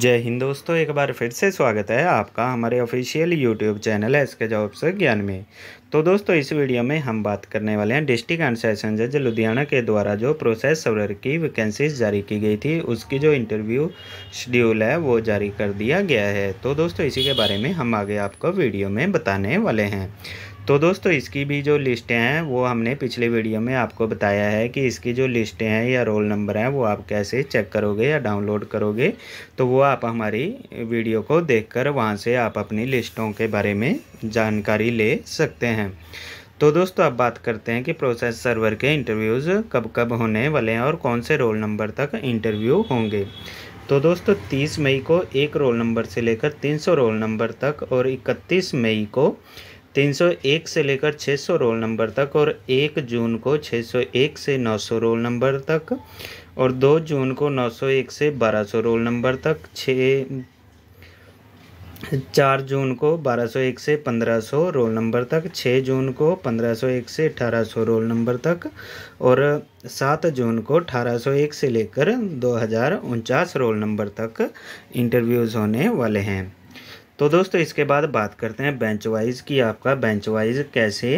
जय हिंद दोस्तों एक बार फिर से स्वागत है आपका हमारे official YouTube channel S K jobs Gyan में तो दोस्तों इस वीडियो में हम बात करने वाले हैं डिस्ट्रिक्ट एंड सेशन जज लुधियाना के द्वारा जो प्रोसेस सर्वर की वैकेंसीज जारी की गई थी उसकी जो इंटरव्यू शेड्यूल है वो जारी कर दिया गया है तो दोस्तों इसी के बारे में हम आगे आपको वीडियो में बताने वाले हैं तो दोस्तों इसकी भी जो लिस्टें हैं वो हमने पिछले वीडियो में आपको बताया है कि इसकी जो लिस्टें हैं या रोल नंबर हैं वो आप कैसे चेक करोगे या डाउनलोड करोगे तो वो आप हमारी वीडियो को देखकर वहाँ से आप अपनी लिस्टों के बारे में जानकारी ले सकते हैं तो दोस्तों अब बात करते हैं कि प्रोसेस सर्वर के इंटरव्यूज़ कब कब होने वाले हैं और कौन से रोल नंबर तक इंटरव्यू होंगे तो दोस्तों 30 मई को एक रोल नंबर से लेकर 300 रोल नंबर तक और 31 मई को 301 से लेकर 600 रोल नंबर तक और 1 जून को 601 से 900 रोल नंबर तक और 2 जून को 901 से 1200 रोल नंबर तक 6 चार जून को 1201 से 1500 रोल नंबर तक 6 जून को 1501 से 1800 रोल नंबर तक और 7 जून को 1801 से लेकर दो रोल नंबर तक इंटरव्यूज़ होने वाले हैं तो दोस्तों इसके बाद बात करते हैं बेंच वाइज की आपका बेंच वाइज कैसे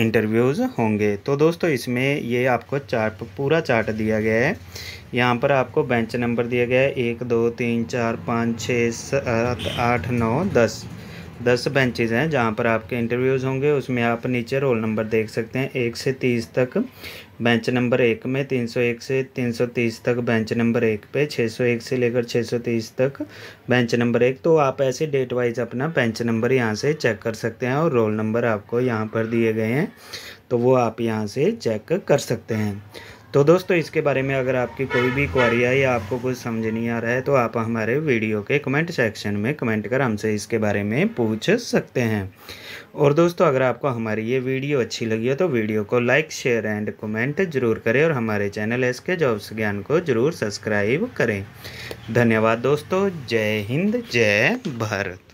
इंटरव्यूज़ होंगे तो दोस्तों इसमें ये आपको चार्ट पूरा चार्ट दिया गया है यहाँ पर आपको बेंच नंबर दिया गया है एक दो तीन चार पाँच छः सात आठ नौ दस दस बेंचेज हैं जहाँ पर आपके इंटरव्यूज़ होंगे उसमें आप नीचे रोल नंबर देख सकते हैं एक से तीस तक बेंच नंबर एक में तीन सौ एक से तीन सौ तीस तक बेंच नंबर एक पे छः सौ एक से लेकर छः सौ तीस तक बेंच नंबर एक तो आप ऐसे डेट वाइज अपना बेंच नंबर यहाँ से चेक कर सकते हैं और रोल नंबर आपको यहाँ पर दिए गए हैं तो वो आप यहाँ से चेक कर सकते हैं तो दोस्तों इसके बारे में अगर आपकी कोई भी क्वारी है या आपको कुछ समझ नहीं आ रहा है तो आप हमारे वीडियो के कमेंट सेक्शन में कमेंट कर हमसे इसके बारे में पूछ सकते हैं और दोस्तों अगर आपको हमारी ये वीडियो अच्छी लगी हो तो वीडियो को लाइक शेयर एंड कमेंट जरूर करें और हमारे चैनल एस के जॉब्स ज्ञान को जरूर सब्सक्राइब करें धन्यवाद दोस्तों जय हिंद जय भारत